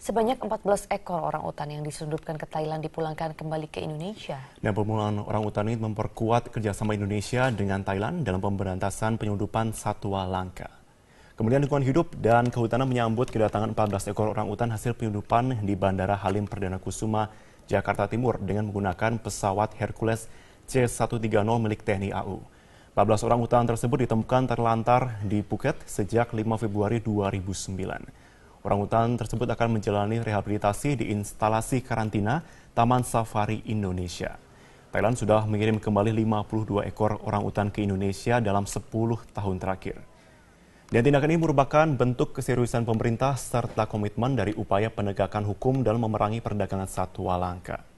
Sebanyak 14 ekor orang utan yang disundupkan ke Thailand dipulangkan kembali ke Indonesia. Dan pemulangan orang utan ini memperkuat kerjasama Indonesia dengan Thailand dalam pemberantasan penyelundupan satwa langka. Kemudian lingkungan hidup dan kehutanan menyambut kedatangan 14 ekor orang utan hasil penyelundupan di Bandara Halim Perdana Kusuma, Jakarta Timur dengan menggunakan pesawat Hercules C-130 milik TNI AU. 14 orang utan tersebut ditemukan terlantar di Phuket sejak 5 Februari 2009. Orangutan tersebut akan menjalani rehabilitasi di instalasi karantina Taman Safari Indonesia. Thailand sudah mengirim kembali 52 ekor orangutan ke Indonesia dalam 10 tahun terakhir. Dan tindakan ini merupakan bentuk keseriusan pemerintah serta komitmen dari upaya penegakan hukum dalam memerangi perdagangan satwa langka.